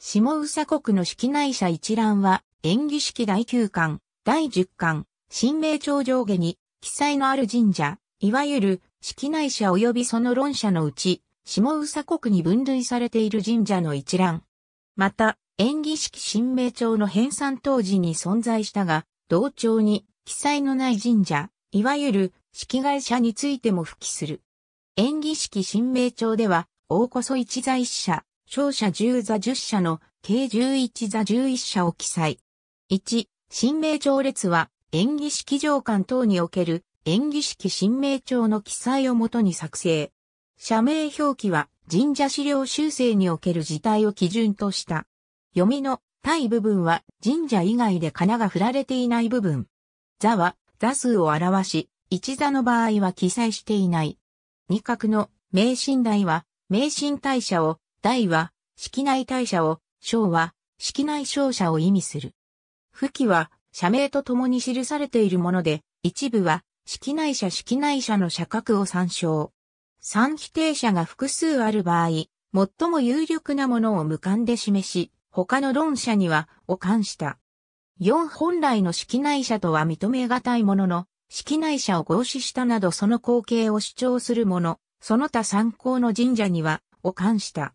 下宇佐国の式内社一覧は、演技式第9巻、第10巻、新明朝上下に、記載のある神社、いわゆる、式内社及びその論社のうち、下宇佐国に分類されている神社の一覧。また、演技式新明朝の編纂当時に存在したが、同帳に、記載のない神社、いわゆる、式外社についても付記する。演技式新明朝では、大こそ一在死者、勝者10座10社の計11座11社を記載。1、新名帳列は演技式上巻等における演技式新名帳の記載をもとに作成。社名表記は神社資料修正における事態を基準とした。読みの対部分は神社以外で仮名が振られていない部分。座は座数を表し、一座の場合は記載していない。二角の名神台は名神大社を大は、式内大社を、小は、式内小社を意味する。不記は、社名と共に記されているもので、一部は、式内社式内社の社格を参照。三否定者が複数ある場合、最も有力なものを無観で示し、他の論者には、を冠した。四本来の式内者とは認めがたいものの、式内者を合祀したなどその光景を主張するもの、その他参考の神社には、を冠した。